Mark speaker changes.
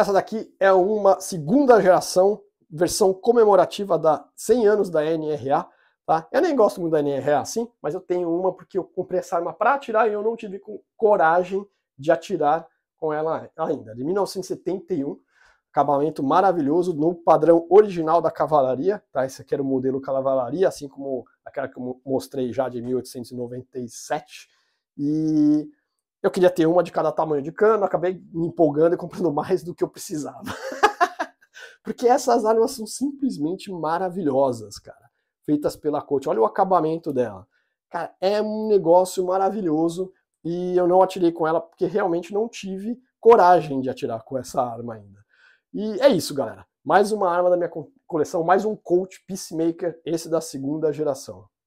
Speaker 1: Essa daqui é uma segunda geração, versão comemorativa da 100 anos da NRA. Tá? Eu nem gosto muito da NRA assim, mas eu tenho uma porque eu comprei essa arma para atirar e eu não tive coragem de atirar com ela ainda. De 1971, acabamento maravilhoso no padrão original da cavalaria. Tá? Esse aqui era o modelo cavalaria, assim como aquela que eu mostrei já de 1897. E eu queria ter uma de cada tamanho de cano, acabei me empolgando e comprando mais do que eu precisava. Porque essas armas são simplesmente maravilhosas, cara. Feitas pela Coach. Olha o acabamento dela. Cara, é um negócio maravilhoso e eu não atirei com ela porque realmente não tive coragem de atirar com essa arma ainda. E é isso, galera. Mais uma arma da minha coleção, mais um Colt Peacemaker, esse da segunda geração.